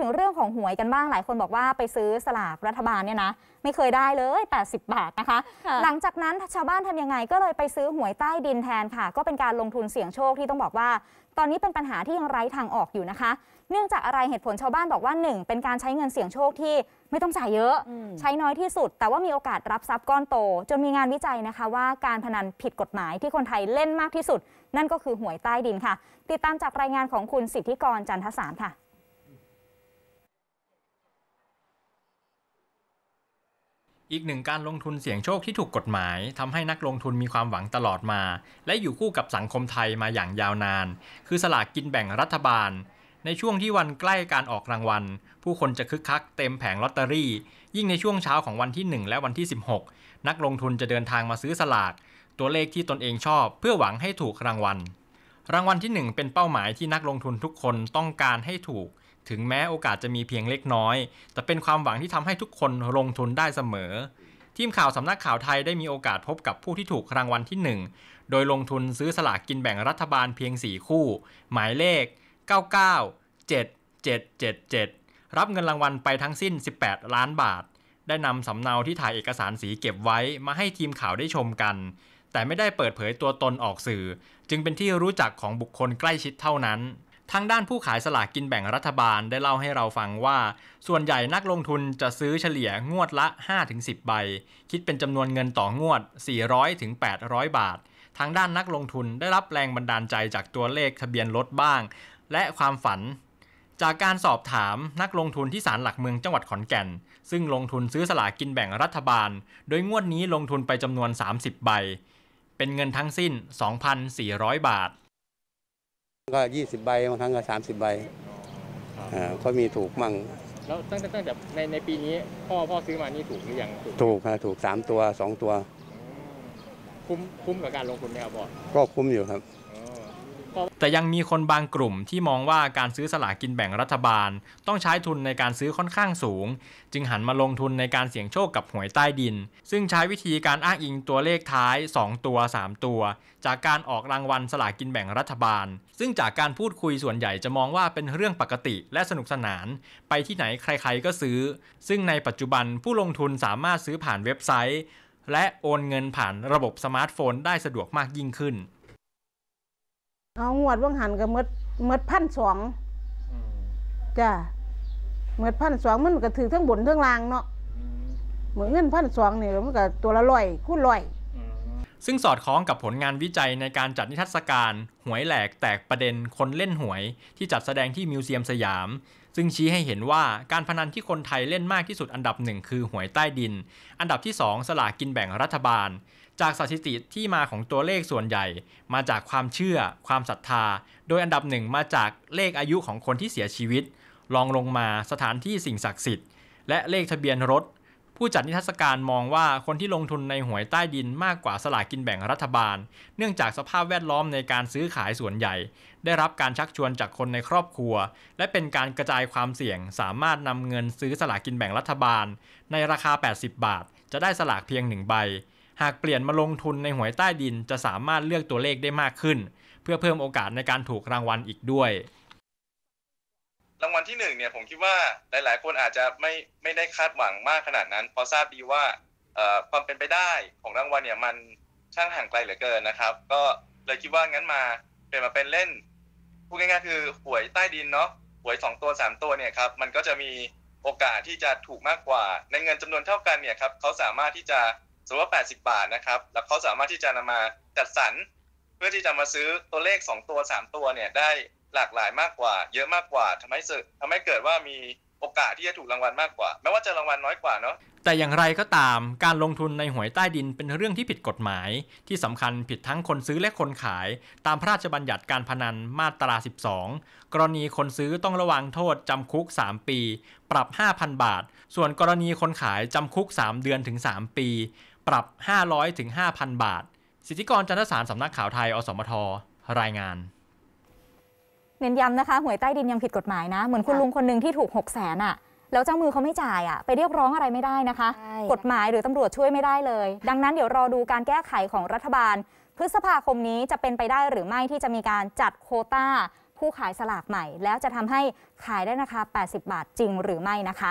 ถึงเรื่องของหวยกันบ้างหลายคนบอกว่าไปซื้อสลากรัฐบาลเนี่ยนะไม่เคยได้เลย 80 บาทนะคะ หลังจากนั้นชาวบ้านทำยังไง ก็เลยไปซื้อ หวยใต้ดินแทนค่ะก็เป็นการลงทุนเสี่ยงโชคที่ต้องบอกว่า ตอนนี้เป็นปัญหาที่ยังไร้ทางออกอยู่นะคะ เนื่องจากอะไรเหตุผลชาวบ้านบอกว่า1เป็นการใช้เงินเสี่ยงโชคที่ไม่ต้องจ่ายเยอะใช้น้อยที่สุด แต่ว่ามีโอกาสรับทรัพย์ก้อนโตจนมีงานวิจัยนะคะว่าการพนันผิดกฎหมายที่คนไทยเล่นมากที่สุด นั่นก็คือหวยใต้ดินค่ะ ติดตามจากรายงานของคุณสิทธิกรจันทสารค่ะอีกหนึ่งการลงทุนเสี่ยงโชคที่ถูกกฎหมาย ทำให้นักลงทุนมีความหวังตลอดมา และอยู่คู่กับสังคมไทยมาอย่างยาวนาน คือสลากกินแบ่งรัฐบาล ในช่วงที่วันใกล้การออกรางวัล ผู้คนจะคึกคักเต็มแผงลอตเตอรี่ ยิ่งในช่วงเช้าของวันที่ 1 และวันที่ 16 นักลงทุนจะเดินทางมาซื้อสลากตัวเลขที่ตนเองชอบ เพื่อหวังให้ถูกรางวัลรางวัลที่ 1 เป็นเป้าหมายที่นักลงทุนทุกคนต้องการให้ถูกถึงแม้โอกาสจะมีเพียงเล็กน้อย แต่เป็นความหวังที่ทำให้ทุกคนลงทุนได้เสมอ ทีมข่าวสำนักข่าวไทยได้มีโอกาสพบกับผู้ที่ถูกรางวัลที่ 1 โดยลงทุนซื้อสลากกินแบ่งรัฐบาลเพียง 4 คู่ หมายเลข 99 7777 รับเงินรางวัลไปทั้งสิ้น 18 ล้านบาท ได้นำสำเนาที่ถ่ายเอกสารสีเก็บไว้มาให้ทีมข่าวได้ชมกัน แต่ไม่ได้เปิดเผยตัวตนออกสื่อ จึงเป็นที่รู้จักของบุคคลใกล้ชิดเท่านั้นทางด้านผู้ขายสลากกินแบ่งรัฐบาลได้เล่าให้เราฟังว่า ส่วนใหญ่นักลงทุนจะซื้อเฉลี่ยงวดละ 5-10 ใบ คิดเป็นจำนวนเงินต่องวด 400-800 บาท ทางด้านนักลงทุนได้รับแรงบันดาลใจจากตัวเลขทะเบียนรถบ้าง และความฝัน จากการสอบถามนักลงทุนที่ศาลหลักเมืองจังหวัดขอนแก่น ซึ่งลงทุนซื้อสลากกินแบ่งรัฐบาล โดยงวดนี้ลงทุนไปจำนวน 30 ใบ เป็นเงินทั้งสิ้น 2,400 บาทก็20ใบบางครั้งก็30ใบ เขาก็มีถูกมั่ง แล้วตั้งแต่ตั้งแต่ในในปีนี้พ่อพ่อซื้อมานี่ถูกหรือยังถูก ถูกครับถูก3ตัว2ตัว คุ้มคุ้มกับการลงทุนไหมครับ พ่อ ก็คุ้มอยู่ครับแต่ยังมีคนบางกลุ่มที่มองว่าการซื้อสลากินแบ่งรัฐบาล ต้องใช้ทุนในการซื้อค่อนข้างสูง จึงหันมาลงทุนในการเสี่ยงโชคกับหวยใต้ดิน ซึ่งใช้วิธีการอ้างอิงตัวเลขท้าย 2 ตัว 3 ตัว จากการออกรางวัลสลากินแบ่งรัฐบาล ซึ่งจากการพูดคุยส่วนใหญ่จะมองว่าเป็นเรื่องปกติและสนุกสนาน ไปที่ไหนใครๆก็ซื้อ ซึ่งในปัจจุบันผู้ลงทุนสามารถซื้อผ่านเว็บไซต์ และโอนเงินผ่านระบบสมาร์ทโฟนได้สะดวกมากยิ่งขึ้นเอางวดว่างหันก็เมดเมดพันสองจ้ะเมดพันสองมันก็ถือทั้งบนทั้งล่างเนาะเหมือนเงินพันสองเนี่ยมันก็ตัวละลอยคู่ลอยซึ่งสอดคล้องกับผลงานวิจัยในการจัดนิทรรศการหวยแหลกแตกประเด็นคนเล่นหวยที่จัดแสดงที่มิวเซียมสยาม ซึ่งชี้ให้เห็นว่าการพนันที่คนไทยเล่นมากที่สุดอันดับหนึ่ง คือหวยใต้ดิน อันดับที่สองสลากกินแบ่งรัฐบาลจากสถิติที่มาของตัวเลขส่วนใหญ่ มาจากความเชื่อ ความศรัทธา โดยอันดับหนึ่งมาจากเลขอายุของคนที่เสียชีวิต รองลงมาสถานที่สิ่งศักดิ์สิทธิ์ และเลขทะเบียนรถ ผู้จัดนิทรรศการมองว่าคนที่ลงทุนในหวยใต้ดินมากกว่าสลากกินแบ่งรัฐบาล เนื่องจากสภาพแวดล้อมในการซื้อขายส่วนใหญ่ ได้รับการชักชวนจากคนในครอบครัว และเป็นการกระจายความเสี่ยง สามารถนำเงินซื้อสลากกินแบ่งรัฐบาล ในราคา 80 บาท จะได้สลากเพียงหนึ่งใบหากเปลี่ยนมาลงทุนในหวยใต้ดินจะสามารถเลือกตัวเลขได้มากขึ้น เพื่อเพิ่มโอกาสในการถูกรางวัลอีกด้วย รางวัลที่หนึ่งเนี่ยผมคิดว่าหลายๆ คนอาจจะไม่ไม่ได้คาดหวังมากขนาดนั้น เพราะทราบดีว่าความเป็นไปได้ของรางวัลเนี่ยมันช่างห่างไกลเหลือเกินนะครับ ก็เลยคิดว่างั้นมา เปลี่ยนมาเป็นเล่นพูดง่ายๆคือหวยใต้ดินเนาะหวยสองตัวสามตัวเนี่ยครับมันก็จะมีโอกาสที่จะถูกมากกว่า ในเงินจำนวนเท่ากันเนี่ยครับเขาสามารถที่จะสมมติว่า80 บาท นะครับ แล้วเขาสามารถที่จะนำมาจัดสรรเพื่อที่จะมาซื้อตัวเลข 2 ตัว 3 ตัวเนี่ย ได้หลากหลายมากกว่า เยอะมากกว่า ทำให้ทำให้เกิดว่ามีโอกาสที่จะถูกรางวัลมากกว่าแม้ว่าจะรางวัลน้อยกว่าเนาะ แต่อย่างไรก็ตาม การลงทุนในหวยใต้ดินเป็นเรื่องที่ผิดกฎหมาย ที่สำคัญผิดทั้งคนซื้อและคนขาย ตามพระราชบัญญัติการพนันมาตรา12 กรณีคนซื้อต้องระวังโทษจำคุก 3 ปี ปรับ 5,000 บาท ส่วนกรณีคนขายจำคุก 3 เดือนถึง 3 ปีปรับ 500 ถึง 5,000 บาท สิทธิกรจันทสารสำนักข่าวไทย อสมทรายงาน เน้นย้ำนะคะ หวยใต้ดินยังผิดกฎหมายนะ เหมือนคุณลุงคนหนึ่งที่ถูก 6 0แสนอะแล้วเจ้ามือเขาไม่จ่ายอะไปเรียกร้องอะไรไม่ได้นะคะ กฎหมายหรือตำรวจช่วยไม่ได้เลย ดังนั้นเดี๋ยวรอดูการแก้ไขของรัฐบาล พฤษภาคมนี้จะเป็นไปได้หรือไม่ที่จะมีการจัดโคต้า ผู้ขายสลากใหม่ แล้วจะทำให้ขายได้นะคะ 80 บาทจริงหรือไม่นะคะ